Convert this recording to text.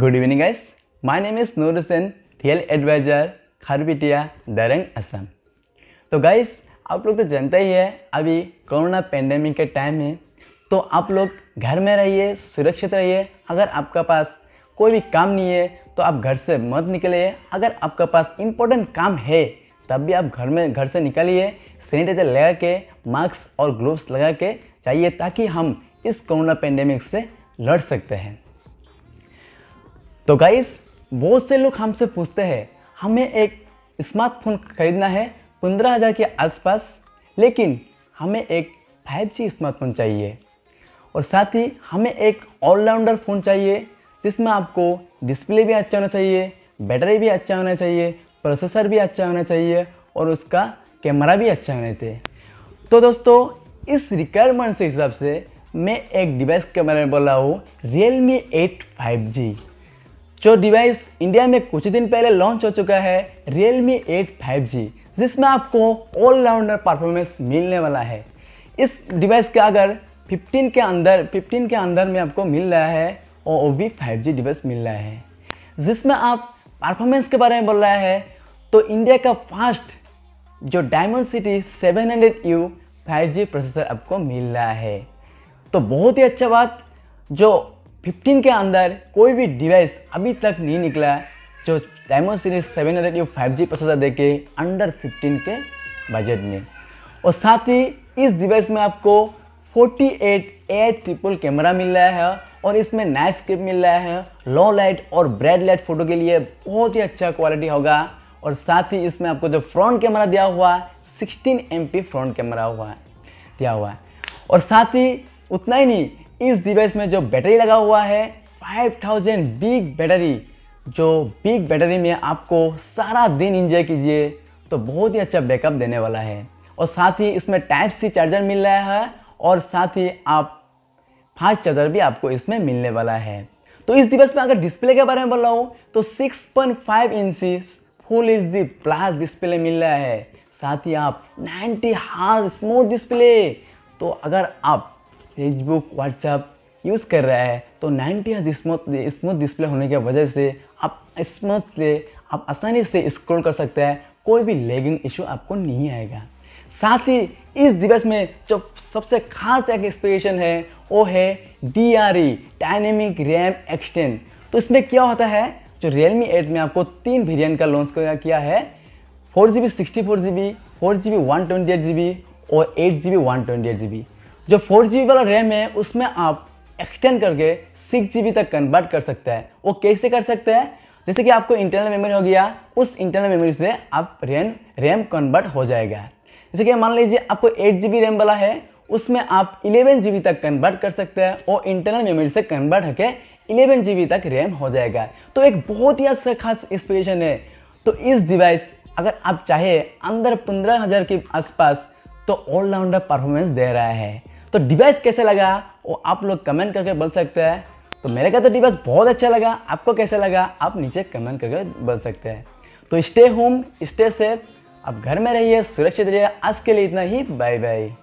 good evening guys my name is Noor Hussain real advisor Kharupetia Darrang Assam तो guys आप लोग तो जानते ही है अभी कोरोना पेंडेमिक के टाइम है तो आप लोग घर में रहिए सुरक्षित रहिए अगर आपका पास कोई भी काम नहीं है तो आप घर से मत निकलिए अगर आपका पास इम्पोर्टेंट काम है तब भी आप घर में घर से निकलिए सैनिटाइजर लगा के मास्क और ग्लोव्स लगा के चाहिए ताकि हम इस कोरोना पेंडेमिक से लड़ सकते हैं तो गाइस बहुत से लोग हमसे पूछते हैं हमें एक स्मार्टफोन खरीदना है पंद्रह हज़ार के आसपास लेकिन हमें एक फाइव जी स्मार्टफोन चाहिए और साथ ही हमें एक ऑलराउंडर फ़ोन चाहिए जिसमें आपको डिस्प्ले भी अच्छा होना चाहिए बैटरी भी अच्छा होना चाहिए प्रोसेसर भी अच्छा होना चाहिए और उसका कैमरा भी अच्छा होना चाहिए तो दोस्तों इस रिक्वायरमेंट से हिसाब से मैं एक डिवाइस के बारे में बोल रहा हूँ Realme eight five G जो डिवाइस इंडिया में कुछ दिन पहले लॉन्च हो चुका है एट फाइव जी जिसमें आपको ऑलराउंडर परफॉर्मेंस मिलने वाला है इस डिवाइस का अगर 15 के अंदर 15 के अंदर में आपको मिल रहा है और वो भी जी डिवाइस मिल रहा है जिसमें आप परफॉर्मेंस के बारे में बोल रहा है तो इंडिया का फास्ट जो डायमंड सिटी 700U जी प्रोसेसर आपको मिल रहा है तो बहुत ही अच्छा बात जो 15 के अंदर कोई भी डिवाइस अभी तक नहीं निकला है जो डायमो series seven hundred U five G processor देके अंडर फिफ्टीन के बजट में और साथ ही इस डिवाइस में आपको 48 एट ए ट्रिपल कैमरा मिल रहा है और इसमें नाइट स्क्रिप मिल रहा है लो लाइट और ब्राइट लाइट फोटो के लिए बहुत ही अच्छा क्वालिटी होगा और साथ ही इसमें आपको जो फ्रंट कैमरा दिया हुआ है सिक्सटीन एम फ्रंट कैमरा हुआ है दिया हुआ है और साथ ही उतना ही नहीं इस डिवाइस में जो बैटरी लगा हुआ है 5000 बिग बैटरी जो बिग बैटरी में आपको सारा दिन इंजॉय कीजिए तो बहुत ही अच्छा बैकअप देने वाला है और साथ ही इसमें टाइप सी चार्जर मिल रहा है और साथ ही आप फास्ट चार्जर भी आपको इसमें मिलने वाला है तो इस दिवस में अगर डिस्प्ले के बारे में बोल रहा हूँ तो 6.5 inch full H D plus display मिल रहा है साथ ही आप 90 हार्स स्मूथ डिस्प्ले तो अगर आप फेसबुक व्हाट्सएप यूज़ कर रहा है तो नाइन्टी हज स्मूथ स्मूथ डिस्प्ले होने की वजह से आप स्मूथ से आप आसानी से स्क्रॉल कर सकते हैं कोई भी लेगिंग इशू आपको नहीं आएगा साथ ही इस दिवस में जो सबसे खास एक स्पेशन है वो है D R E dynamic RAM extend तो इसमें क्या होता है जो रियलमी एट में आपको तीन वेरियंट का लॉन्च किया है four G B sixty four G B four G B one twenty eight G B और eight G B one twenty eight G B जो फोर जी वाला रैम है उसमें आप एक्सटेंड करके सिक्स जी तक कन्वर्ट कर सकते हैं वो कैसे कर सकते हैं जैसे कि आपको इंटरनल मेमोरी हो गया उस इंटरनल मेमोरी से आप रैम रैम कन्वर्ट हो जाएगा जैसे कि मान लीजिए आपको एट जी रैम वाला है उसमें आप इलेवन जी तक कन्वर्ट कर सकते हैं और इंटरनल मेमोरी से कन्वर्ट होकर इलेवन जी तक रैम हो जाएगा तो एक बहुत ही अच्छा खास इंस्पिरेशन है तो इस डिवाइस अगर आप चाहे अंदर पंद्रह हज़ार के आसपास तो ऑलराउंडर परफॉर्मेंस दे रहा है तो डिवाइस कैसे लगा वो आप लोग कमेंट करके बोल सकते हैं तो मेरे का तो डिवाइस बहुत अच्छा लगा आपको कैसे लगा आप नीचे कमेंट करके बोल सकते हैं तो स्टे होम स्टे सेफ आप घर में रहिए सुरक्षित रहिए आज के लिए इतना ही बाय बाय